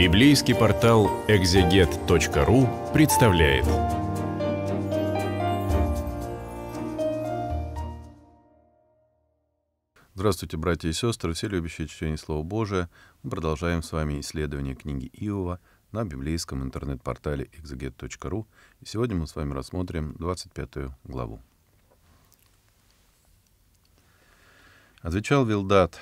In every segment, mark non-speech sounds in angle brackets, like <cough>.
Библейский портал экзегет.ру представляет. Здравствуйте, братья и сестры, все любящие чтение Слова Божия. Мы продолжаем с вами исследование книги Иова на библейском интернет-портале exeget.ru. И сегодня мы с вами рассмотрим 25 главу. Отвечал Вилдат,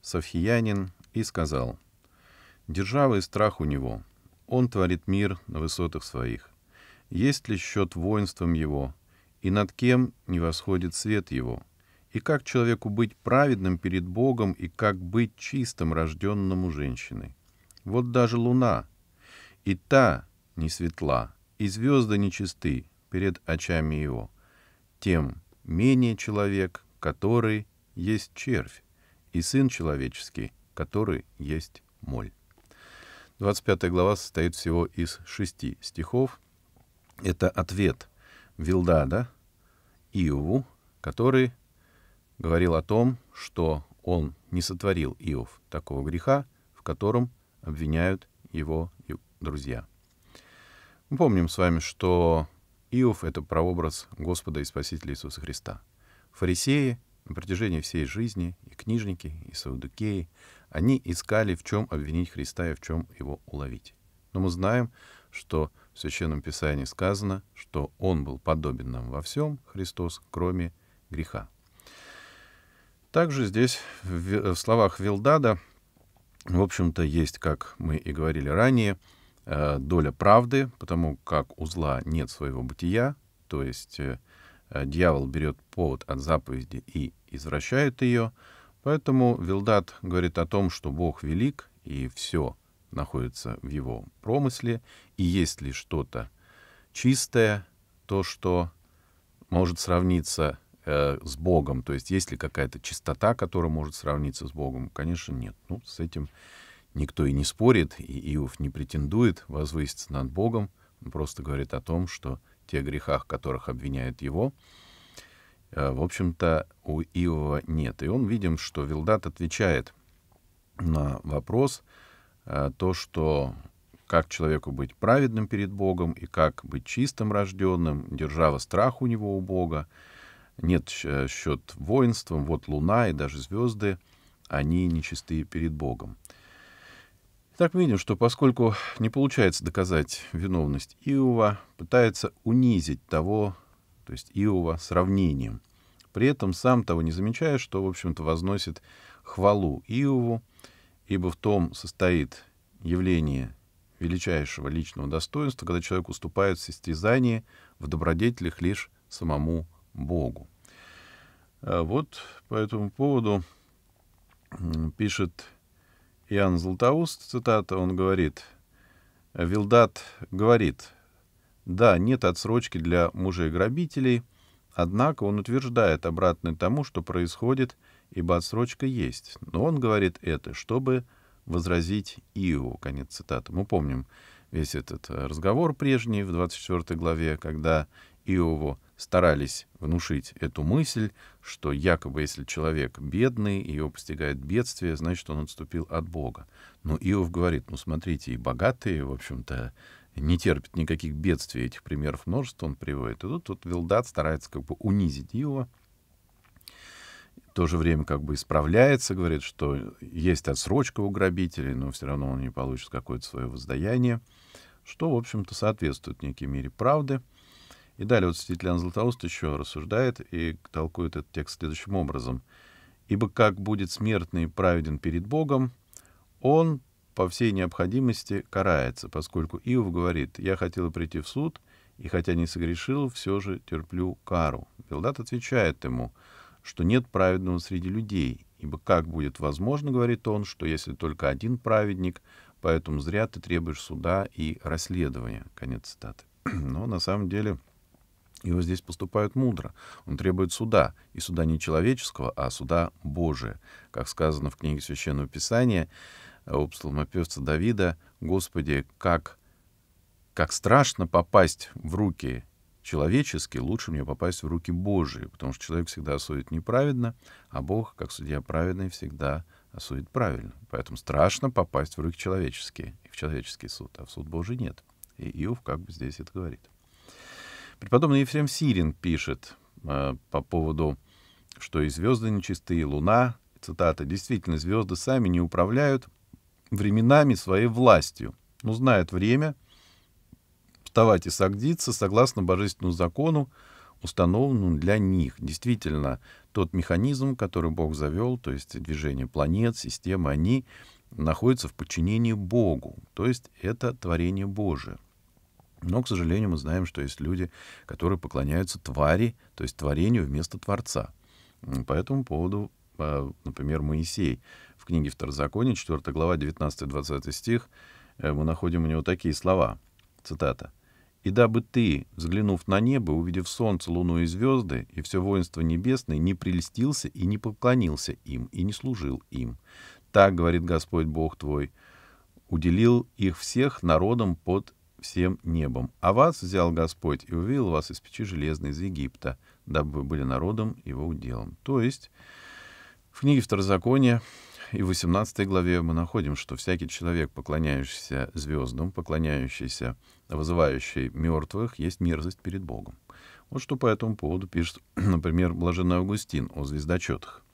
Софьянин, и сказал — Держава и страх у него. Он творит мир на высотах своих. Есть ли счет воинством его? И над кем не восходит свет его? И как человеку быть праведным перед Богом, и как быть чистым, рожденному женщиной? Вот даже луна, и та не светла, и звезды нечисты перед очами его. Тем менее человек, который есть червь, и сын человеческий, который есть моль. 25 глава состоит всего из шести стихов. Это ответ Вилдада Иову, который говорил о том, что он не сотворил Иов такого греха, в котором обвиняют его друзья. Мы помним с вами, что Иов — это прообраз Господа и Спасителя Иисуса Христа. Фарисеи на протяжении всей жизни, и книжники, и саудукеи, они искали, в чем обвинить Христа и в чем его уловить. Но мы знаем, что в Священном Писании сказано, что Он был подобен нам во всем, Христос, кроме греха. Также здесь э, в словах Вилдада, в общем-то, есть, как мы и говорили ранее, э, доля правды, потому как у зла нет своего бытия, то есть э, дьявол берет повод от заповеди и извращает ее — Поэтому Вилдат говорит о том, что Бог велик, и все находится в его промысле, и есть ли что-то чистое, то, что может сравниться э, с Богом, то есть есть ли какая-то чистота, которая может сравниться с Богом, конечно, нет. Ну, с этим никто и не спорит, и Иов не претендует возвыситься над Богом, он просто говорит о том, что те грехах, которых обвиняют его, Э, в общем-то, у Иова нет. И он видим, что Вилдат отвечает на вопрос э, то, что как человеку быть праведным перед Богом и как быть чистым рожденным, держава страх у него у Бога, нет э, счет воинством, вот луна и даже звезды, они нечистые перед Богом. Так мы видим, что поскольку не получается доказать виновность Иова, пытается унизить того, то есть Иова, сравнением. При этом сам того не замечая, что, в общем-то, возносит хвалу Иову, ибо в том состоит явление величайшего личного достоинства, когда человек уступает в состязании в добродетелях лишь самому Богу. А вот по этому поводу пишет Иоанн Златоуст, цитата, он говорит, «Вилдат говорит, да, нет отсрочки для мужей-грабителей, однако он утверждает обратное тому, что происходит, ибо отсрочка есть. Но он говорит это, чтобы возразить Иову. Конец цитаты. Мы помним весь этот э, разговор прежний в 24 главе, когда Иову старались внушить эту мысль, что якобы если человек бедный, и его постигает бедствие, значит, он отступил от Бога. Но Иов говорит, ну смотрите, и богатые, в общем-то, не терпит никаких бедствий. Этих примеров множество он приводит. И тут вот Вилдат старается как бы унизить его, в то же время как бы исправляется, говорит, что есть отсрочка у грабителей, но все равно он не получит какое-то свое воздаяние, что, в общем-то, соответствует некой мере правды. И далее вот Светлана Златоуст еще рассуждает и толкует этот текст следующим образом. «Ибо как будет смертный праведен перед Богом, он по всей необходимости карается, поскольку Иов говорит «я хотел прийти в суд, и хотя не согрешил, все же терплю кару». Пилдат отвечает ему, что нет праведного среди людей, ибо как будет возможно, говорит он, что если только один праведник, поэтому зря ты требуешь суда и расследования. Конец цитаты. <clears throat> Но на самом деле его здесь поступают мудро. Он требует суда, и суда не человеческого, а суда Божия. Как сказано в книге Священного Писания, у псалмопевца Давида, «Господи, как, как страшно попасть в руки человеческие, лучше мне попасть в руки Божии, потому что человек всегда осудит неправедно, а Бог, как судья праведный, всегда осудит правильно. Поэтому страшно попасть в руки человеческие, и в человеческий суд, а в суд Божий нет. И Иов как бы здесь это говорит. Преподобный Ефрем Сирин пишет э, по поводу, что и звезды нечистые, и луна, цитата, действительно, звезды сами не управляют, временами своей властью. Но знает время вставать и садиться согласно божественному закону, установленному для них. Действительно, тот механизм, который Бог завел, то есть движение планет, системы, они находятся в подчинении Богу, то есть это творение Божие. Но, к сожалению, мы знаем, что есть люди, которые поклоняются твари, то есть творению вместо Творца. По этому поводу, а, например, Моисей — в книге Второзакония, 4 глава, 19-20 стих, э, мы находим у него такие слова, цитата. «И дабы ты, взглянув на небо, увидев солнце, луну и звезды, и все воинство небесное, не прелестился и не поклонился им, и не служил им. Так, говорит Господь Бог твой, уделил их всех народам под всем небом. А вас взял Господь и увел вас из печи железной из Египта, дабы вы были народом его уделом. То есть в книге Второзакония и в 18 главе мы находим, что всякий человек, поклоняющийся звездам, поклоняющийся, вызывающий мертвых, есть мерзость перед Богом. Вот что по этому поводу пишет, <clears throat> например, Блаженный Августин о звездочетах.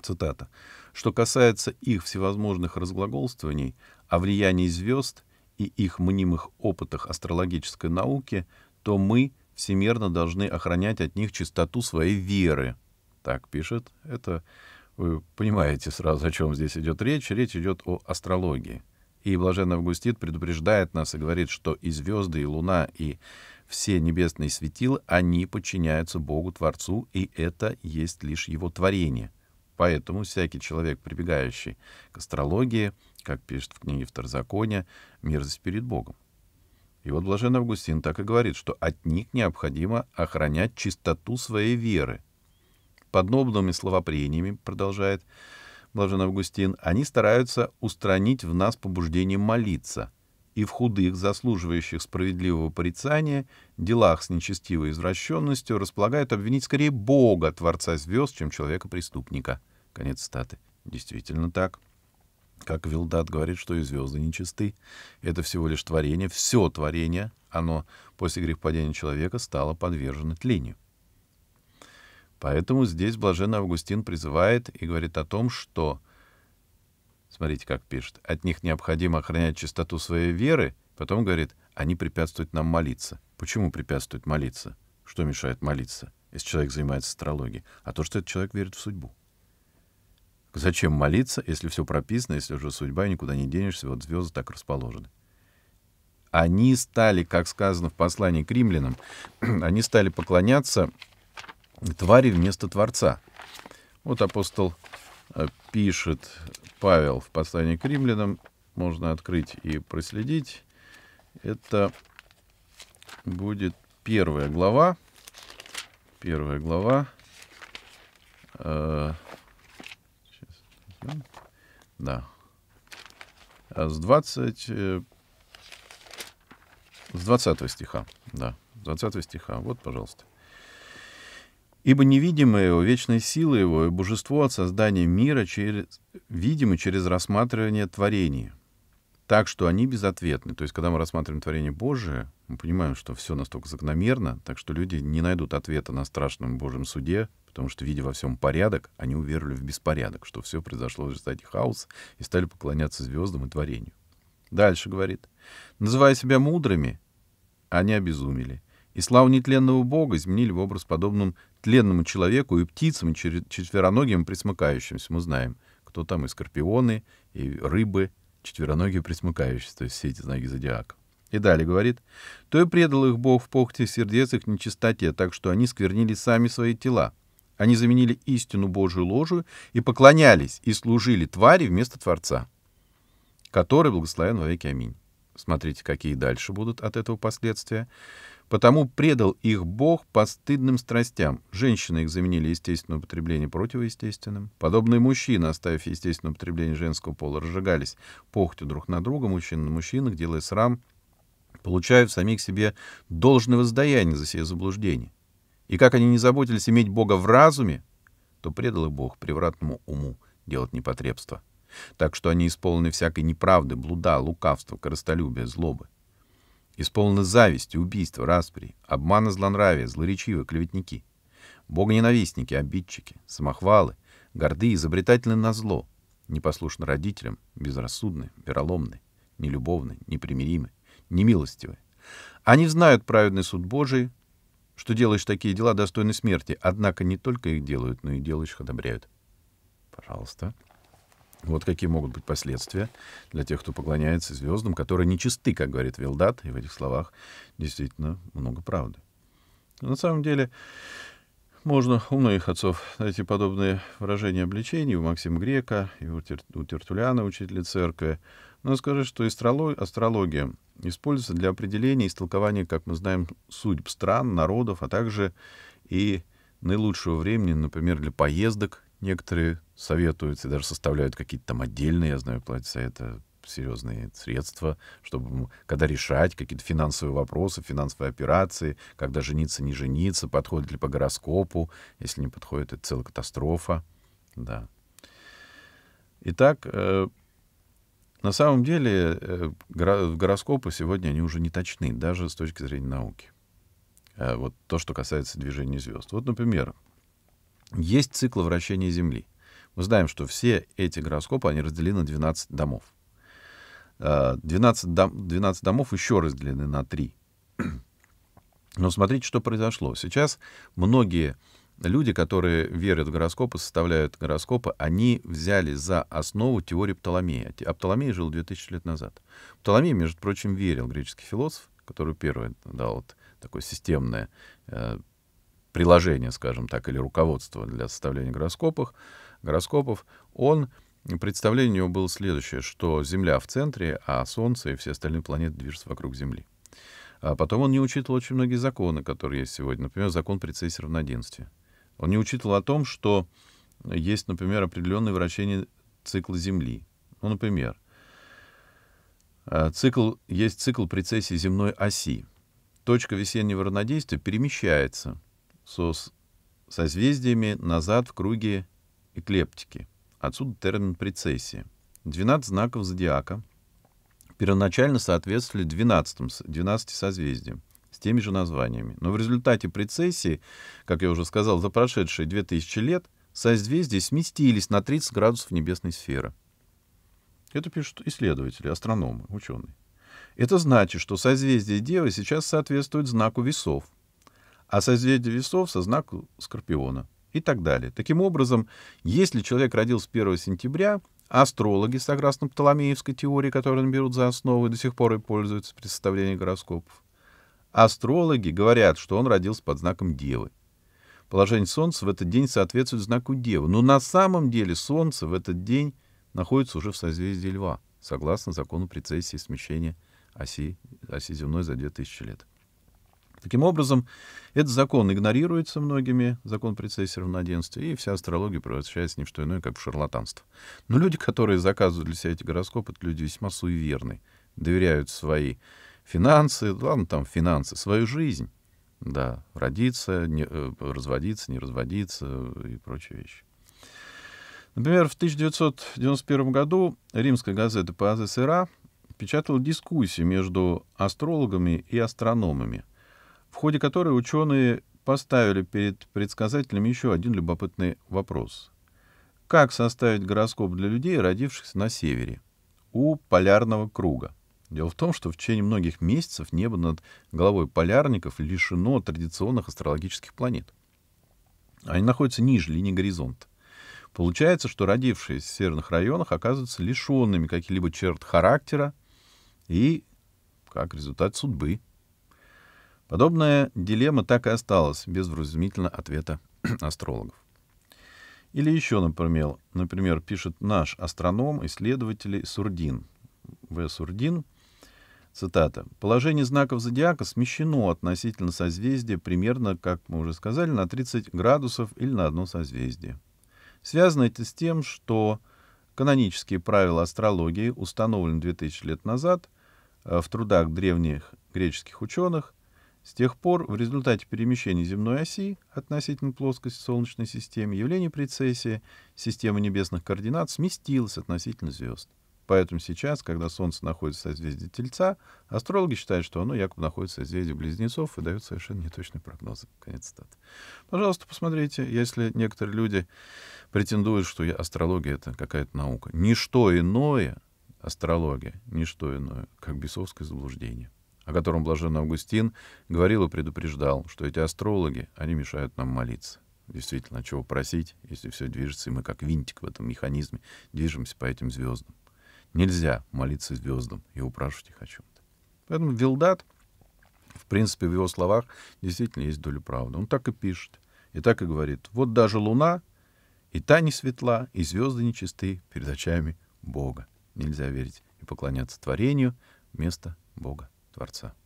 Цитата. «Что касается их всевозможных разглаголствований о влиянии звезд и их мнимых опытах астрологической науки, то мы всемерно должны охранять от них чистоту своей веры». Так пишет. Это вы понимаете сразу, о чем здесь идет речь. Речь идет о астрологии. И блаженный Августит предупреждает нас и говорит, что и звезды, и луна, и все небесные светилы, они подчиняются Богу Творцу, и это есть лишь его творение. Поэтому всякий человек, прибегающий к астрологии, как пишет в книге Второзакония, мерзость перед Богом. И вот блаженный Августин так и говорит, что от них необходимо охранять чистоту своей веры — подобными словопрениями, продолжает Блажен Августин, они стараются устранить в нас побуждение молиться, и в худых, заслуживающих справедливого порицания, делах с нечестивой извращенностью располагают обвинить скорее Бога, Творца звезд, чем человека-преступника. Конец статы. Действительно так. Как Вилдат говорит, что и звезды нечисты. Это всего лишь творение, все творение, оно после грехопадения человека стало подвержено тлению. Поэтому здесь блаженный Августин призывает и говорит о том, что, смотрите, как пишет, от них необходимо охранять чистоту своей веры, потом говорит, они препятствуют нам молиться. Почему препятствуют молиться? Что мешает молиться, если человек занимается астрологией? А то, что этот человек верит в судьбу. Зачем молиться, если все прописано, если уже судьба, и никуда не денешься, вот звезды так расположены. Они стали, как сказано в послании к римлянам, <clears throat> они стали поклоняться твари вместо Творца. Вот апостол э, пишет Павел в послании к римлянам, можно открыть и проследить. Это будет первая глава, первая глава, сейчас, э, да, э, с 20, с 20 стиха, да, с 20 стиха, вот, пожалуйста. Ибо невидимое его, вечной силы его и божество от создания мира через, видимо через рассматривание творения. Так что они безответны. То есть, когда мы рассматриваем творение Божие, мы понимаем, что все настолько закономерно, так что люди не найдут ответа на страшном Божьем суде, потому что, видя во всем порядок, они уверовали в беспорядок, что все произошло в результате хаоса, и стали поклоняться звездам и творению. Дальше говорит. «Называя себя мудрыми, они обезумели, и славу нетленного бога изменили в образ подобным тленному человеку и птицам, и четвероногим присмыкающимся. Мы знаем, кто там и скорпионы, и рыбы, четвероногие присмыкающиеся, то есть все эти знаки зодиака. И далее говорит, «То и предал их Бог в похоти сердец их нечистоте, так что они сквернили сами свои тела. Они заменили истину Божию ложью и поклонялись, и служили твари вместо Творца, который благословен веки Аминь». Смотрите, какие дальше будут от этого последствия. Потому предал их Бог постыдным страстям. Женщины их заменили естественное употребление противоестественным. Подобные мужчины, оставив естественное употребление женского пола, разжигались похотью друг на друга, мужчина на мужчинах, делая срам, получая в самих себе должное воздаяние за сие заблуждение. И как они не заботились иметь Бога в разуме, то предал их Бог превратному уму делать непотребство. Так что они исполнены всякой неправды, блуда, лукавства, коростолюбия, злобы исполнено зависти, убийства, распри, обмана злонравия, злоречивы, клеветники, богоненавистники, обидчики, самохвалы, горды, изобретательны на зло, непослушны родителям, безрассудны, вероломны, нелюбовны, непримиримы, немилостивы. Они знают праведный суд Божий, что делаешь такие дела достойны смерти, однако не только их делают, но и делаешь их одобряют. Пожалуйста. Вот какие могут быть последствия для тех, кто поклоняется звездам, которые нечисты, как говорит Вилдат, и в этих словах действительно много правды. На самом деле, можно у многих отцов найти подобные выражения обличений у Максима Грека и у, Тер, у Тертуляна, учителя церкви. Но скажи, что астрология используется для определения и истолкования, как мы знаем, судьб стран, народов, а также и наилучшего времени, например, для поездок Некоторые советуются даже составляют какие-то там отдельные, я знаю, платят это серьезные средства, чтобы когда решать какие-то финансовые вопросы, финансовые операции, когда жениться, не жениться, подходит ли по гороскопу, если не подходит, это целая катастрофа. Да. Итак, э, на самом деле э, гороскопы сегодня они уже не точны, даже с точки зрения науки. Э, вот то, что касается движения звезд. Вот, например, есть цикл вращения Земли. Мы знаем, что все эти гороскопы, они разделены на 12 домов. 12, э, дом, 12 домов еще разделены на 3. <clears throat> Но смотрите, что произошло. Сейчас многие люди, которые верят в гороскопы, составляют гороскопы, они взяли за основу теорию Птоломея. А Птоломей жил 2000 лет назад. Птоломей, между прочим, верил, греческий философ, который первый дал вот такое системное э, приложение, скажем так, или руководство для составления гороскопов, гороскопов, он представление у него было следующее, что Земля в центре, а Солнце и все остальные планеты движутся вокруг Земли. А потом он не учитывал очень многие законы, которые есть сегодня. Например, закон прецессии равноденствия. Он не учитывал о том, что есть, например, определенные вращение цикла Земли. Ну, например, э, цикл, есть цикл прецессии земной оси. Точка весеннего равнодействия перемещается — со созвездиями назад в круге эклептики. Отсюда термин прецессия. 12 знаков зодиака первоначально соответствовали 12, 12 созвездиям с теми же названиями. Но в результате прецессии, как я уже сказал, за прошедшие 2000 лет созвездия сместились на 30 градусов небесной сферы. Это пишут исследователи, астрономы, ученые. Это значит, что созвездие Девы сейчас соответствует знаку весов – а созвездие весов со знаком Скорпиона и так далее. Таким образом, если человек родился 1 сентября, астрологи, согласно Птоломеевской теории, которую берут за основу и до сих пор и пользуются при составлении гороскопов, астрологи говорят, что он родился под знаком Девы. Положение Солнца в этот день соответствует знаку Девы. Но на самом деле Солнце в этот день находится уже в созвездии Льва, согласно закону прецессии смещения оси, оси земной за 2000 лет. Таким образом, этот закон игнорируется многими, закон прецессоров на равноденствия, и вся астрология превращается не в что иное, как в шарлатанство. Но люди, которые заказывают для себя эти гороскопы, это люди весьма суеверны, доверяют свои финансы, ладно, там финансы, свою жизнь. Да, родиться, не, э, разводиться, не разводиться э, и прочие вещи. Например, в 1991 году римская газета «Пазы сыра» печатала дискуссии между астрологами и астрономами — в ходе которой ученые поставили перед предсказателями еще один любопытный вопрос. Как составить гороскоп для людей, родившихся на севере, у полярного круга? Дело в том, что в течение многих месяцев небо над головой полярников лишено традиционных астрологических планет. Они находятся ниже линии горизонта. Получается, что родившиеся в северных районах оказываются лишенными каких-либо черт характера и, как результат, судьбы – Подобная дилемма так и осталась без вразумительного ответа <clears throat> астрологов. Или еще, например, например, пишет наш астроном, исследователь Сурдин. В. Сурдин, цитата, «Положение знаков зодиака смещено относительно созвездия примерно, как мы уже сказали, на 30 градусов или на одно созвездие. Связано это с тем, что канонические правила астрологии установлены 2000 лет назад э, в трудах древних греческих ученых – с тех пор в результате перемещения земной оси относительно плоскости Солнечной системы явление прецессии системы небесных координат сместилось относительно звезд. Поэтому сейчас, когда Солнце находится в созвездии Тельца, астрологи считают, что оно якобы находится в созвездии Близнецов и дают совершенно неточные прогнозы. Конец цитаты. Пожалуйста, посмотрите, если некоторые люди претендуют, что астрология — это какая-то наука. Ничто иное, астрология, ничто иное, как бесовское заблуждение о котором блаженный Августин говорил и предупреждал, что эти астрологи, они мешают нам молиться. Действительно, чего просить, если все движется, и мы как винтик в этом механизме движемся по этим звездам. Нельзя молиться звездам и упрашивать их о чем-то. Поэтому Вилдат, в принципе, в его словах действительно есть доля правды. Он так и пишет, и так и говорит. Вот даже луна, и та не светла, и звезды нечисты перед очами Бога. Нельзя верить и поклоняться творению вместо Бога. Творца.